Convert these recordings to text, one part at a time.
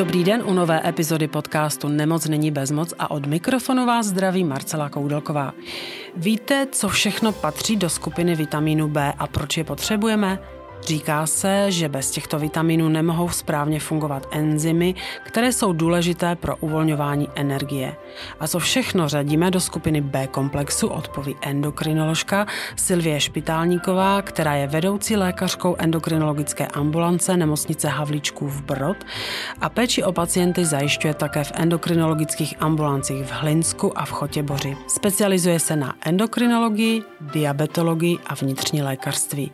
Dobrý den u nové epizody podcastu Nemoc není bezmoc a od mikrofonu vás zdraví Marcela Koudelková. Víte, co všechno patří do skupiny vitamínu B a proč je potřebujeme? Říká se, že bez těchto vitaminů nemohou správně fungovat enzymy, které jsou důležité pro uvolňování energie. A co všechno řadíme do skupiny B komplexu, odpoví endokrinoložka Silvie Špitálníková, která je vedoucí lékařkou endokrinologické ambulance nemocnice Havličků v Brod a péči o pacienty zajišťuje také v endokrinologických ambulancích v Hlinsku a v Chotěboři. Specializuje se na endokrinologii, diabetologii a vnitřní lékařství.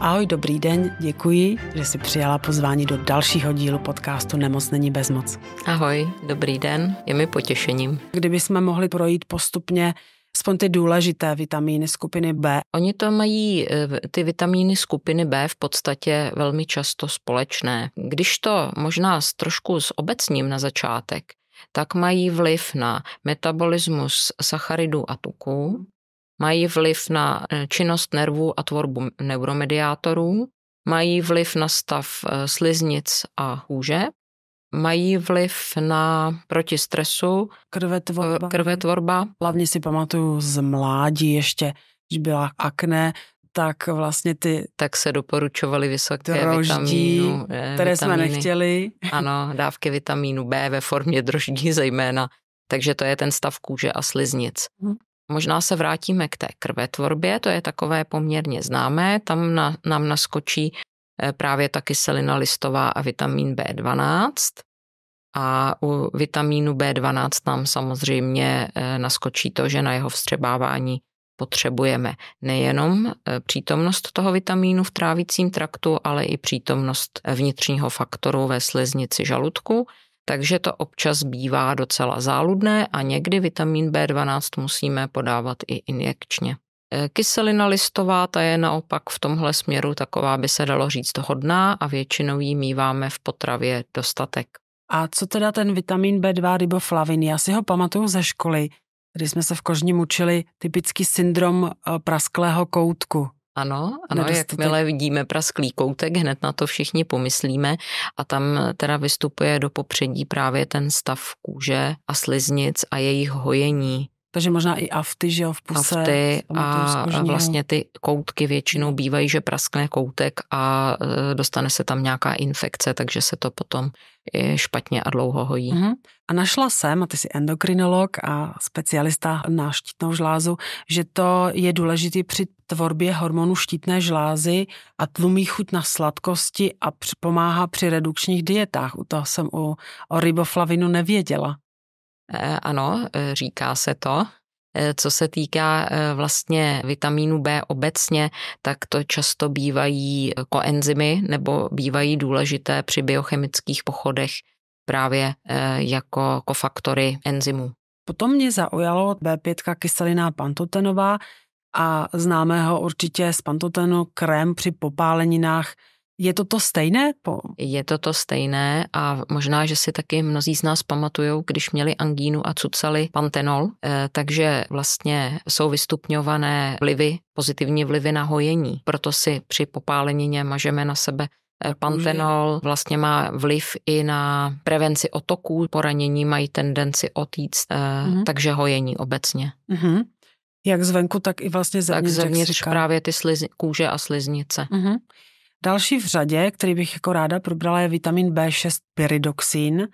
Ahoj, dobrý den den, děkuji, že jsi přijala pozvání do dalšího dílu podcastu Nemoc není bezmoc. Ahoj, dobrý den, je mi potěšením. Kdyby jsme mohli projít postupně aspoň ty důležité vitamíny skupiny B. Oni to mají, e, ty vitamíny skupiny B v podstatě velmi často společné. Když to možná s trošku s obecním na začátek, tak mají vliv na metabolismus sacharidů a tuků, mají vliv na e, činnost nervů a tvorbu neuromediátorů, mají vliv na stav eh, sliznic a hůže, mají vliv na proti stresu, krvetvorba. Eh, krvetvorba. Hlavně si pamatuju z mládí ještě, když byla akné, tak vlastně ty... Tak se doporučovaly vysoké droždí, vitamínu, je, eh, které vitamíny. jsme nechtěli. Ano, dávky vitamínu B ve formě droždí zejména. Takže to je ten stav kůže a sliznic. Mhm. Možná se vrátíme k té krvetvorbě, to je takové poměrně známé, tam na, nám naskočí eh, právě ta kyselina listová a vitamin B12. A u vitamínu B12 nám samozřejmě eh, naskočí to, že na jeho vstřebávání potřebujeme nejenom eh, přítomnost toho vitamínu v trávicím traktu, ale i přítomnost vnitřního faktoru ve sliznici žaludku takže to občas bývá docela záludné a někdy vitamin B12 musíme podávat i injekčně. E, Kyselina listová, ta je naopak v tomhle směru taková, by se dalo říct, hodná a většinou ji míváme v potravě dostatek. A co teda ten vitamin B2 riboflavin? Já si ho pamatuju ze školy, kdy jsme se v kožním učili typický syndrom e, prasklého koutku. Ano, ano jakmile vidíme prasklý koutek, hned na to všichni pomyslíme a tam teda vystupuje do popředí právě ten stav kůže a sliznic a jejich hojení takže možná i afty, že jo, v puse. Afty a vlastně ty koutky většinou bývají, že praskne koutek a e, dostane se tam nějaká infekce, takže se to potom e, špatně a dlouho hojí. Mm-hmm. A našla jsem, a ty jsi endokrinolog a specialista na štítnou žlázu, že to je důležité při tvorbě hormonu štítné žlázy a tlumí chuť na sladkosti a pomáhá při redukčních dietách. U toho jsem u, o riboflavinu nevěděla. Eh, ano, eh, říká se to. Eh, co se týká vlastně vitamínu B obecně, tak to často bývají koenzymy nebo bývají důležité při biochemických pochodech právě jako kofaktory enzymů. Potom mě zaujalo B5 kyselina pantotenová a známe ho určitě z pantotenu krém při popáleninách je to to stejné? Po... Je to to stejné a možná, že si taky mnozí z nás pamatují, když měli angínu a cucali pantenol, eh, takže vlastně jsou vystupňované vlivy, pozitivní vlivy na hojení. Proto si při popálenině mažeme na sebe eh, Pantenol mm. vlastně má vliv i na prevenci otoků, poranění mají tendenci otíct, mm-hmm. Eh, takže hojení obecně. Mm-hmm. Jak zvenku, tak i vlastně zevnitř. Tak zevnitř právě ty sliz, kůže a sliznice. Mm-hmm. Další v řadě, který bych jako ráda probrala, je vitamin B6 pyridoxin.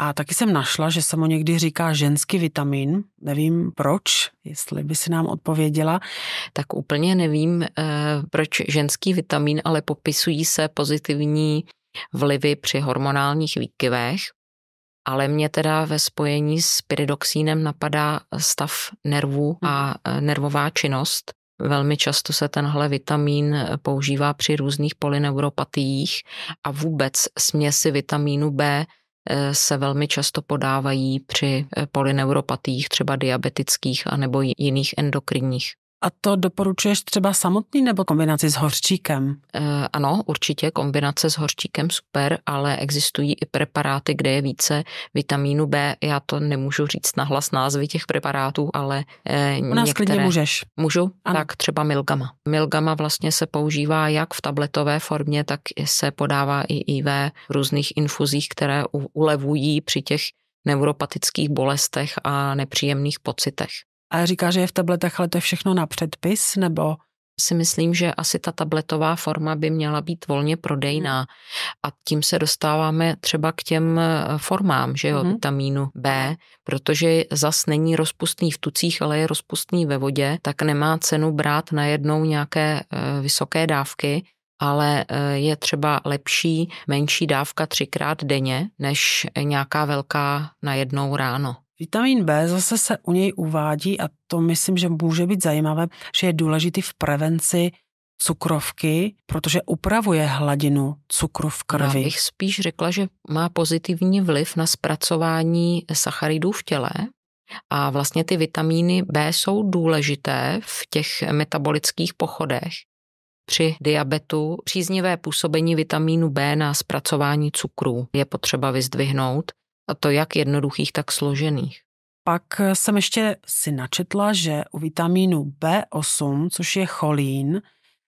A taky jsem našla, že se mu někdy říká ženský vitamin. Nevím proč, jestli by si nám odpověděla. Tak úplně nevím, eh, proč ženský vitamin, ale popisují se pozitivní vlivy při hormonálních výkyvech. Ale mě teda ve spojení s pyridoxínem napadá stav nervů a mhm. eh, nervová činnost, Velmi často se tenhle vitamin používá při různých polineuropatiích a vůbec směsi vitamínu B eh, se velmi často podávají při eh, polineuropatiích, třeba diabetických anebo jiných endokrinních. A to doporučuješ třeba samotný nebo kombinaci s hořčíkem? E, ano, určitě kombinace s hořčíkem super, ale existují i preparáty, kde je více vitamínu B. Já to nemůžu říct na hlas názvy těch preparátů, ale e, U nás některé... klidně můžeš. Můžu? Ano. Tak třeba Milgama. Milgama vlastně se používá jak v tabletové formě, tak se podává i IV v různých infuzích, které ulevují při těch neuropatických bolestech a nepříjemných pocitech a říká, že je v tabletech, ale to je všechno na předpis, nebo si myslím, že asi ta tabletová forma by měla být volně prodejná. Mhm. A tím se dostáváme třeba k těm eh, formám, že jo, mm-hmm. vitamínu B, protože zas není rozpustný v tucích, ale je rozpustný ve vodě, tak nemá cenu brát najednou nějaké eh, vysoké dávky, ale eh, je třeba lepší menší dávka třikrát denně, než nějaká velká najednou ráno. Vitamin B zase se u něj uvádí, a to myslím, že může být zajímavé, že je důležitý v prevenci cukrovky, protože upravuje hladinu cukru v krvi. Já bych spíš řekla, že má pozitivní vliv na zpracování sacharidů v těle. A vlastně ty vitamíny B jsou důležité v těch metabolických pochodech. Při diabetu příznivé působení vitamínu B na zpracování cukru je potřeba vyzdvihnout a to jak jednoduchých, tak složených. Pak jsem ještě si načetla, že u vitamínu B8, což je cholín,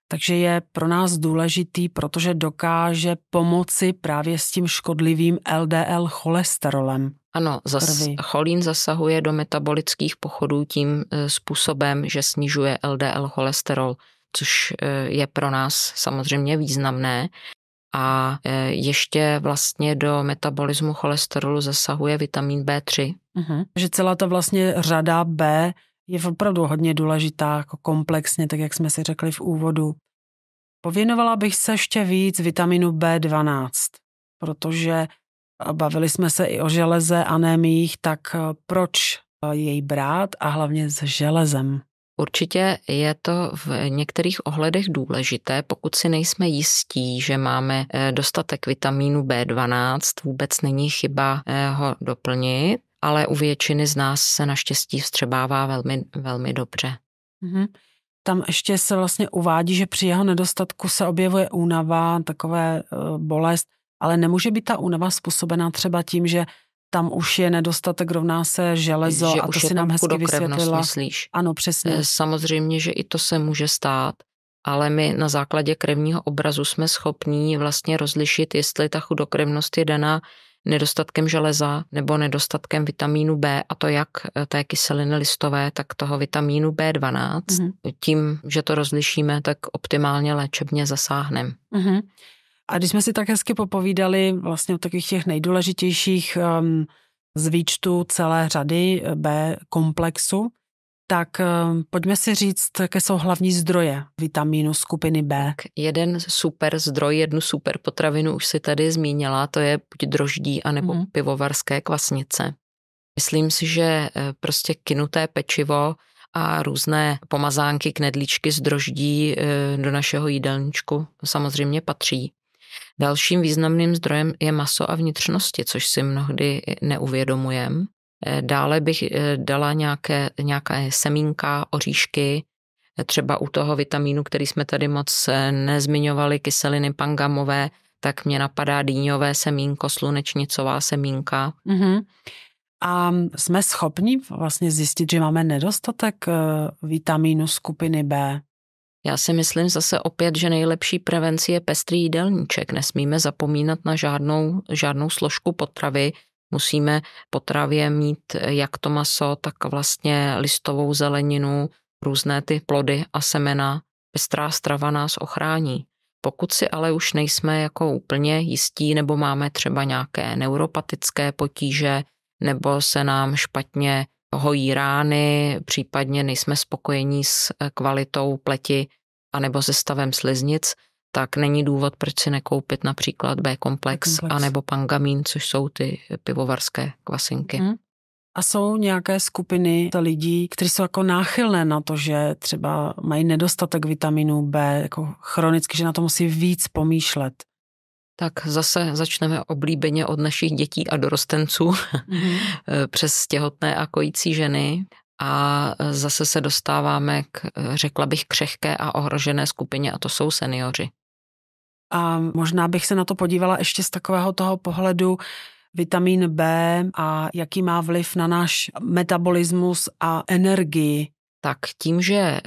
takže je pro nás důležitý, protože dokáže pomoci právě s tím škodlivým LDL cholesterolem. Ano, zas, cholín zasahuje do metabolických pochodů tím eh, způsobem, že snižuje LDL cholesterol, což eh, je pro nás samozřejmě významné a e, ještě vlastně do metabolismu cholesterolu zasahuje vitamin B3. Uh-huh. Mhm. Že celá ta vlastně řada B je opravdu hodně důležitá jako komplexně, tak jak jsme si řekli v úvodu. Pověnovala bych se ještě víc vitaminu B12, protože e, bavili jsme se i o železe, anémích, tak e, proč jej brát a hlavně s železem? Určitě je to v některých ohledech důležité, pokud si nejsme jistí, že máme eh, dostatek vitamínu B12, vůbec není chyba eh, ho doplnit, ale u většiny z nás se naštěstí vstřebává velmi, velmi dobře. Mm-hmm. Tam ještě se vlastně uvádí, že při jeho nedostatku se objevuje únava, takové eh, bolest, ale nemůže být ta únava způsobená třeba tím, že tam už je nedostatek, rovná se železo že a to si nám hezky vysvětlila. Myslíš. Ano, přesně. Eh, samozřejmě, že i to se může stát, ale my na základě krevního obrazu jsme schopní vlastně rozlišit, jestli ta chudokrevnost je daná nedostatkem železa nebo nedostatkem vitamínu B, a to jak eh, té kyseliny listové, tak toho vitamínu B12. Mm-hmm. Tím, že to rozlišíme, tak optimálně léčebně zasáhneme. Mm-hmm. A když jsme si tak hezky popovídali vlastně o takových těch nejdůležitějších um, z výčtu celé řady eh, B komplexu, tak um, pojďme si říct, jaké jsou hlavní zdroje vitamínu skupiny B. Jeden super zdroj, jednu super potravinu už si tady zmínila, to je buď droždí, anebo mm. pivovarské kvasnice. Myslím si, že eh, prostě kinuté pečivo a různé pomazánky, knedlíčky z droždí eh, do našeho jídelníčku samozřejmě patří. Dalším významným zdrojem je maso a vnitřnosti, což si mnohdy neuvědomujeme. Eh, dále bych eh, dala nějaké, nějaké semínka, oříšky, eh, třeba u toho vitamínu, který jsme tady moc nezmiňovali, kyseliny pangamové, tak mě napadá dýňové semínko, slunečnicová semínka. Mm-hmm. A jsme schopni vlastně zjistit, že máme nedostatek vitamínu skupiny B? Já si myslím zase opět, že nejlepší prevenci je pestrý jídelníček. Nesmíme zapomínat na žádnou, žádnou složku potravy. Musíme potravě mít jak to maso, tak vlastně listovou zeleninu, různé ty plody a semena. Pestrá strava nás ochrání. Pokud si ale už nejsme jako úplně jistí nebo máme třeba nějaké neuropatické potíže, nebo se nám špatně hojí rány, případně nejsme spokojení s eh, kvalitou pleti anebo se stavem sliznic, tak není důvod, proč si nekoupit například B-komplex, B-komplex. anebo pangamín, což jsou ty pivovarské kvasinky. Hmm. A jsou nějaké skupiny lidí, kteří jsou jako náchylné na to, že třeba mají nedostatek vitaminu B, jako chronicky, že na to musí víc pomýšlet tak zase začneme oblíbeně od našich dětí a dorostenců mhm. přes těhotné a kojící ženy a zase se dostáváme k, řekla bych, křehké a ohrožené skupině a to jsou seniori. A možná bych se na to podívala ještě z takového toho pohledu vitamin B a jaký má vliv na náš metabolismus a energii. Tak tím, že eh,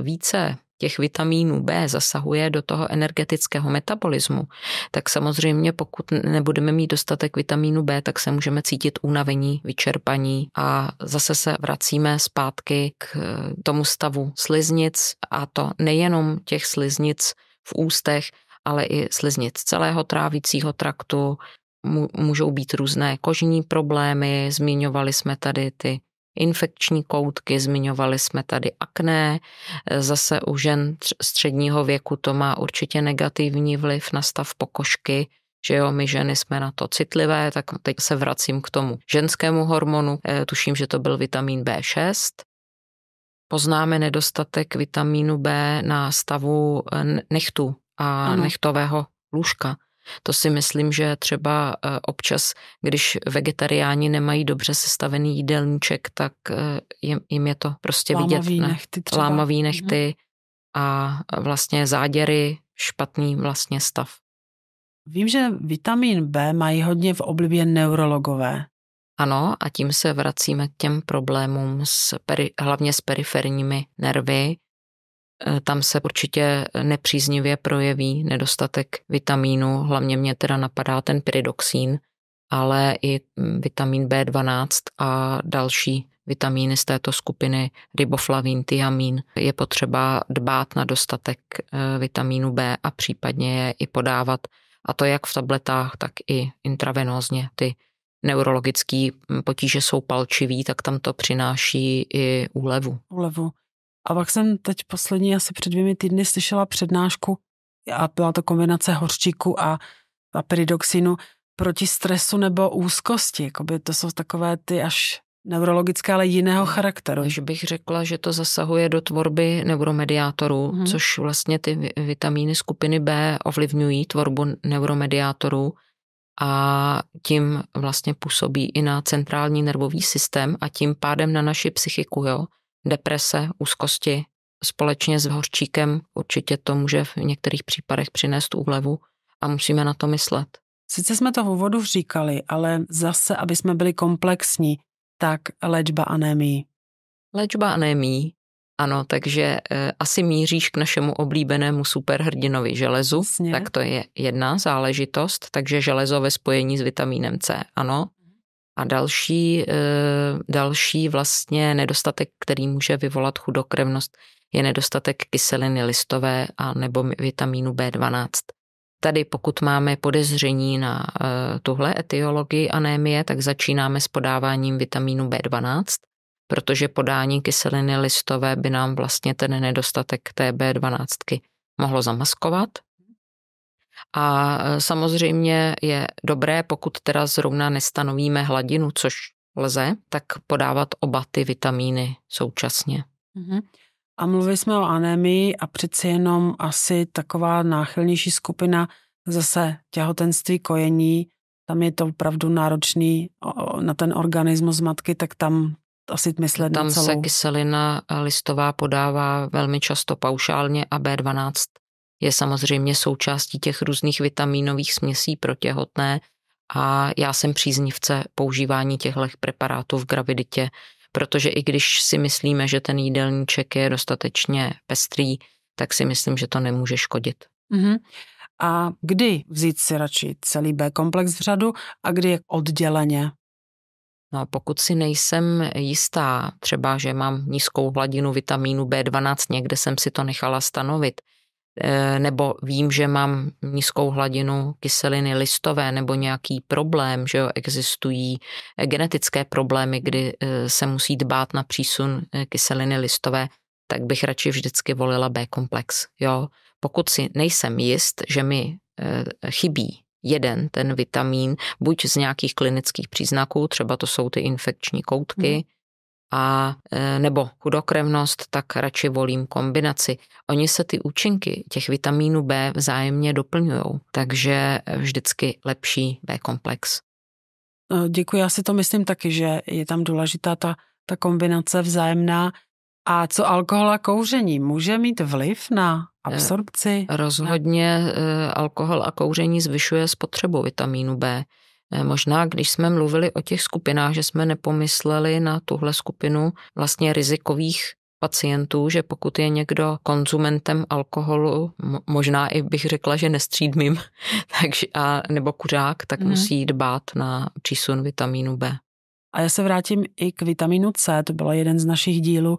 více těch vitamínů B zasahuje do toho energetického metabolismu, tak samozřejmě pokud nebudeme mít dostatek vitamínu B, tak se můžeme cítit unavení, vyčerpaní a zase se vracíme zpátky k eh, tomu stavu sliznic a to nejenom těch sliznic v ústech, ale i sliznic celého trávicího traktu, můžou být různé kožní problémy, zmiňovali jsme tady ty infekční koutky, zmiňovali jsme tady akné, zase u žen středního věku to má určitě negativní vliv na stav pokožky, že jo, my ženy jsme na to citlivé, tak teď se vracím k tomu ženskému hormonu, eh, tuším, že to byl vitamin B6. Poznáme nedostatek vitamínu B na stavu eh, nechtu a ano. nechtového lůžka. To si myslím, že třeba eh, občas, když vegetariáni nemají dobře sestavený jídelníček, tak eh, jim, jim je to prostě Lámavý vidět. Lámavý Nechty třeba. Lámavý mhm. nechty a vlastně záděry, špatný vlastně stav. Vím, že vitamin B mají hodně v oblibě neurologové. Ano, a tím se vracíme k těm problémům s peri, hlavně s periferními nervy, Eh, tam se určitě eh, nepříznivě projeví nedostatek vitamínu, hlavně mě teda napadá ten pyridoxín, ale i mm, vitamin B12 a další vitamíny z této skupiny, riboflavín, tiamín. Je potřeba dbát na dostatek eh, vitamínu B a případně je i podávat, a to jak v tabletách, tak i intravenózně. Ty neurologické mm, potíže jsou palčivý, tak tam to přináší i úlevu. Úlevu. A pak jsem teď poslední asi před dvěmi týdny slyšela přednášku a byla to kombinace horčíku a, a proti stresu nebo úzkosti. Jakoby to jsou takové ty až neurologické, ale jiného hmm. charakteru. Že bych řekla, že to zasahuje do tvorby neuromediátorů, mm-hmm. což vlastně ty vitamíny skupiny B ovlivňují tvorbu neuromediátorů a tím vlastně působí i na centrální nervový systém a tím pádem na naši psychiku, jo deprese, úzkosti, společně s horčíkem určitě to může v některých případech přinést úlevu a musíme na to myslet. Sice jsme to v úvodu říkali, ale zase, aby jsme byli komplexní, tak léčba anémii. Léčba anémii, ano, takže e, asi míříš k našemu oblíbenému superhrdinovi železu, Jasně. tak to je jedna záležitost, takže železo ve spojení s vitamínem C, ano. A další, eh, další vlastně nedostatek, který může vyvolat chudokrevnost, je nedostatek kyseliny listové a nebo vitamínu B12. Tady pokud máme podezření na eh, tuhle etiologii anémie, tak začínáme s podáváním vitamínu B12, protože podání kyseliny listové by nám vlastně ten nedostatek té B12 mohlo zamaskovat a e, samozřejmě je dobré, pokud teda zrovna nestanovíme hladinu, což lze, tak podávat oba ty vitamíny současně. Mm-hmm. A mluvili jsme o anémii a přeci jenom asi taková náchylnější skupina zase těhotenství, kojení, tam je to opravdu náročný na ten organismus matky, tak tam asi myslet Tam celou... se kyselina listová podává velmi často paušálně a B12 je samozřejmě součástí těch různých vitamínových směsí pro těhotné a já jsem příznivce používání těchto preparátů v graviditě, protože i když si myslíme, že ten jídelníček je dostatečně pestrý, tak si myslím, že to nemůže škodit. Mm-hmm. A kdy vzít si radši celý B komplex v řadu a kdy je odděleně? No, pokud si nejsem jistá, třeba že mám nízkou hladinu vitamínu B12, někde jsem si to nechala stanovit, Eh, nebo vím, že mám nízkou hladinu kyseliny listové nebo nějaký problém, že jo, existují eh, genetické problémy, kdy eh, se musí dbát na přísun kyseliny listové, tak bych radši vždycky volila B komplex. Jo. Pokud si nejsem jist, že mi chybí jeden ten vitamin, buď z nějakých klinických příznaků, třeba to jsou ty infekční koutky, mhm a e, nebo chudokrevnost, tak radši volím kombinaci. Oni se ty účinky těch vitamínů B vzájemně doplňují, takže vždycky lepší B komplex. E, děkuji, já si to myslím taky, že je tam důležitá ta, ta kombinace vzájemná. A co alkohol a kouření? Může mít vliv na e, absorpci? Rozhodně alkohol a kouření zvyšuje spotřebu vitamínu B. Možná, když jsme mluvili o těch skupinách, že jsme nepomysleli na tuhle skupinu vlastně rizikových pacientů, že pokud je někdo konzumentem alkoholu, možná i bych řekla, že nestřídmým, takže, a, nebo kuřák, tak mm. musí dbát na přísun vitamínu B. A já se vrátím i k vitamínu C, to byl jeden z našich dílů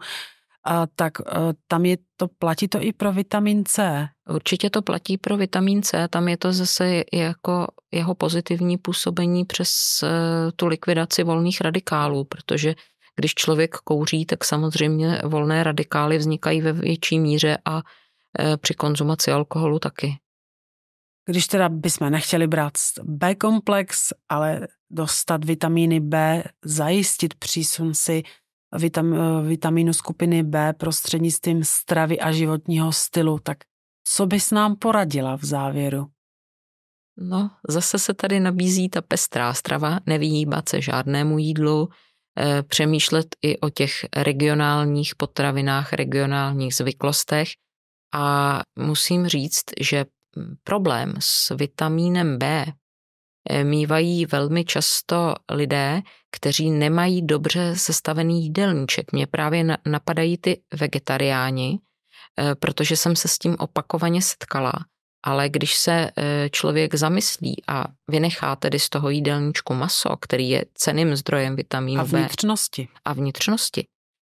a tak e, tam je to, platí to i pro vitamin C. Určitě to platí pro vitamin C, tam je to zase jako jeho pozitivní působení přes e, tu likvidaci volných radikálů, protože když člověk kouří, tak samozřejmě volné radikály vznikají ve větší míře a e, při konzumaci alkoholu taky. Když teda bychom nechtěli brát B komplex, ale dostat vitamíny B, zajistit přísun si vitam, eh, vitamínu skupiny B prostřednictvím stravy a životního stylu. Tak co bys nám poradila v závěru? No, zase se tady nabízí ta pestrá strava, nevyhýbat se žádnému jídlu, eh, přemýšlet i o těch regionálních potravinách, regionálních zvyklostech. A musím říct, že problém s vitamínem B Eh, mývají velmi často lidé, kteří nemají dobře sestavený jídelníček. Mě právě napadají ty vegetariáni, eh, protože jsem se s tím opakovaně setkala. Ale když se eh, člověk zamyslí a vynechá tedy z toho jídelníčku maso, který je ceným zdrojem vitamínu B. A vnitřnosti. A vnitřnosti,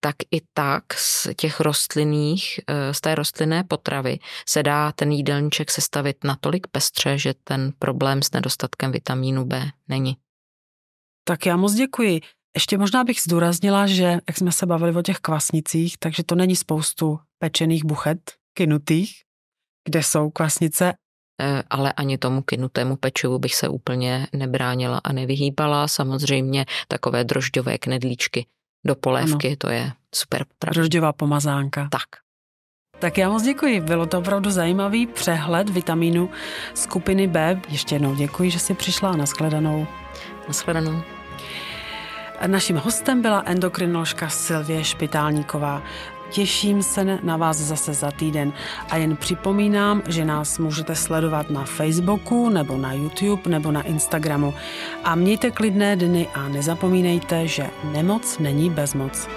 tak i tak z těch rostlinných, eh, z té rostlinné potravy se dá ten jídelníček sestavit natolik pestře, že ten problém s nedostatkem vitamínu B není. Tak já moc děkuji. Ještě možná bych zdůraznila, že jak jsme se bavili o těch kvasnicích, takže to není spoustu pečených buchet, kinutých, kde jsou kvasnice. Eh, ale ani tomu kinutému pečivu bych se úplně nebránila a nevyhýbala. Samozřejmě takové drožďové knedlíčky do polévky, ano. to je super potravina. Rožďová pomazánka. Tak. Tak já moc děkuji, bylo to opravdu zajímavý přehled vitamínu skupiny B. Ještě jednou děkuji, že jsi přišla a nashledanou. Nashledanou. Naším hostem byla endokrinoložka Silvie Špitálníková. Těším se na vás zase za týden a jen připomínám, že nás můžete sledovat na Facebooku nebo na YouTube nebo na Instagramu. A mějte klidné dny a nezapomínejte, že nemoc není bezmoc.